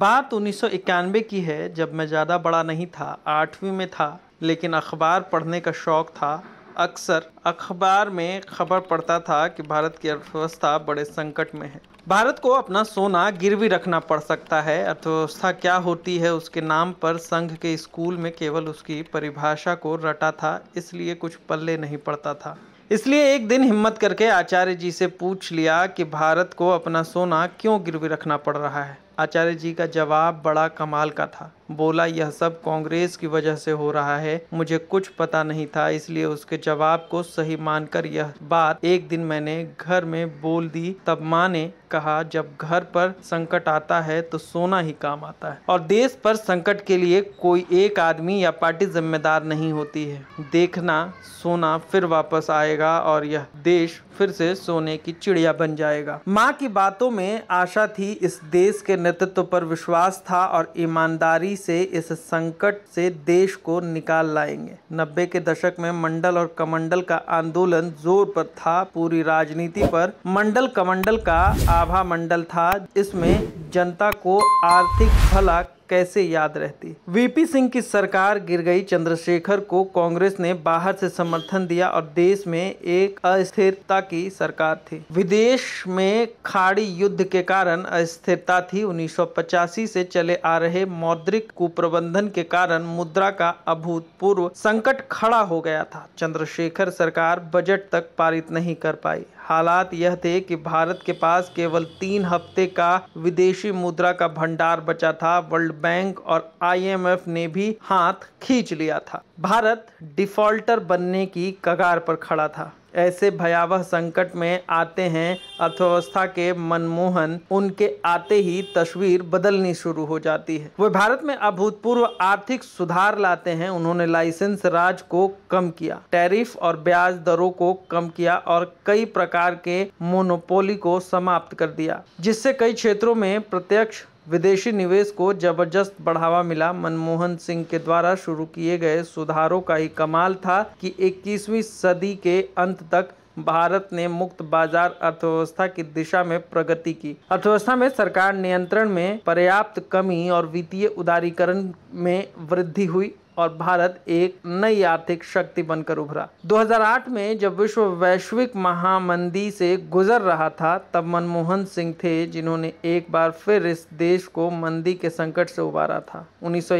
बात उन्नीस की है जब मैं ज़्यादा बड़ा नहीं था आठवीं में था लेकिन अखबार पढ़ने का शौक़ था अक्सर अखबार में खबर पड़ता था कि भारत की अर्थव्यवस्था बड़े संकट में है भारत को अपना सोना गिरवी रखना पड़ सकता है अर्थव्यवस्था क्या होती है उसके नाम पर संघ के स्कूल में केवल उसकी परिभाषा को रटा था इसलिए कुछ पल्ले नहीं पड़ता था इसलिए एक दिन हिम्मत करके आचार्य जी से पूछ लिया कि भारत को अपना सोना क्यों गिरवी रखना पड़ रहा है आचार्य जी का जवाब बड़ा कमाल का था बोला यह सब कांग्रेस की वजह से हो रहा है मुझे कुछ पता नहीं था इसलिए उसके जवाब को सही मानकर यह बात एक दिन मैंने घर में बोल दी तब माँ ने कहा जब घर पर संकट आता है तो सोना ही काम आता है और देश पर संकट के लिए कोई एक आदमी या पार्टी जिम्मेदार नहीं होती है देखना सोना फिर वापस आएगा और यह देश फिर से सोने की चिड़िया बन जाएगा माँ की बातों में आशा थी इस देश के नेतृत्व पर विश्वास था और ईमानदारी से इस संकट से देश को निकाल लाएंगे नब्बे के दशक में मंडल और कमंडल का आंदोलन जोर पर था पूरी राजनीति पर मंडल कमंडल का आभा मंडल था इसमें जनता को आर्थिक भला कैसे याद रहती वीपी सिंह की सरकार गिर गई चंद्रशेखर को कांग्रेस ने बाहर से समर्थन दिया और देश में एक अस्थिरता की सरकार थी विदेश में खाड़ी युद्ध के कारण अस्थिरता थी उन्नीस से चले आ रहे मौद्रिक कुप्रबंधन के कारण मुद्रा का अभूतपूर्व संकट खड़ा हो गया था चंद्रशेखर सरकार बजट तक पारित नहीं कर पाई हालात यह थे कि भारत के पास केवल तीन हफ्ते का विदेशी मुद्रा का भंडार बचा था वर्ल्ड बैंक और आईएमएफ ने भी हाथ खींच लिया था भारत डिफॉल्टर बनने की कगार पर खड़ा था ऐसे भयावह संकट में आते हैं अर्थव्यवस्था के मनमोहन उनके आते ही तस्वीर बदलनी शुरू हो जाती है वे भारत में अभूतपूर्व आर्थिक सुधार लाते हैं उन्होंने लाइसेंस राज को कम किया टैरिफ और ब्याज दरों को कम किया और कई प्रकार के मोनोपोली को समाप्त कर दिया जिससे कई क्षेत्रों में प्रत्यक्ष विदेशी निवेश को जबरदस्त बढ़ावा मिला मनमोहन सिंह के द्वारा शुरू किए गए सुधारों का ही कमाल था कि 21वीं सदी के अंत तक भारत ने मुक्त बाजार अर्थव्यवस्था की दिशा में प्रगति की अर्थव्यवस्था में सरकार नियंत्रण में पर्याप्त कमी और वित्तीय उदारीकरण में वृद्धि हुई और भारत एक नई आर्थिक शक्ति बनकर उभरा 2008 में जब विश्व वैश्विक महामंदी से गुजर रहा था तब मनमोहन सिंह थे जिन्होंने एक बार फिर इस देश को मंदी के संकट से उबारा था उन्नीस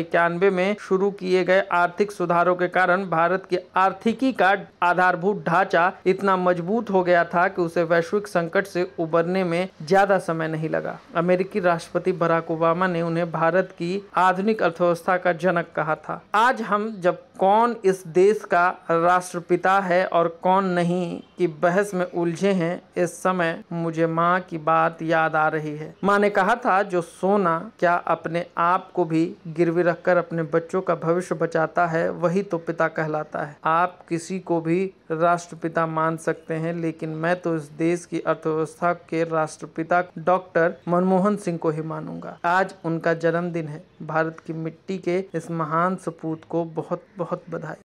में शुरू किए गए आर्थिक सुधारों के कारण भारत की आर्थिकी का आधारभूत ढांचा इतना मजबूत हो गया था कि उसे वैश्विक संकट से उबरने में ज्यादा समय नहीं लगा अमेरिकी राष्ट्रपति बराक ओबामा ने उन्हें भारत की आधुनिक अर्थव्यवस्था का जनक कहा था आज हम जब कौन इस देश का राष्ट्रपिता है और कौन नहीं की बहस में उलझे हैं इस समय मुझे माँ की बात याद आ रही है माँ ने कहा था जो सोना क्या अपने आप को भी गिरवी रखकर अपने बच्चों का भविष्य बचाता है वही तो पिता कहलाता है आप किसी को भी राष्ट्रपिता मान सकते हैं लेकिन मैं तो इस देश की अर्थव्यवस्था के राष्ट्रपिता डॉक्टर मनमोहन सिंह को ही मानूंगा आज उनका जन्मदिन है भारत की मिट्टी के इस महान सपूत को बहुत बहुत बधाई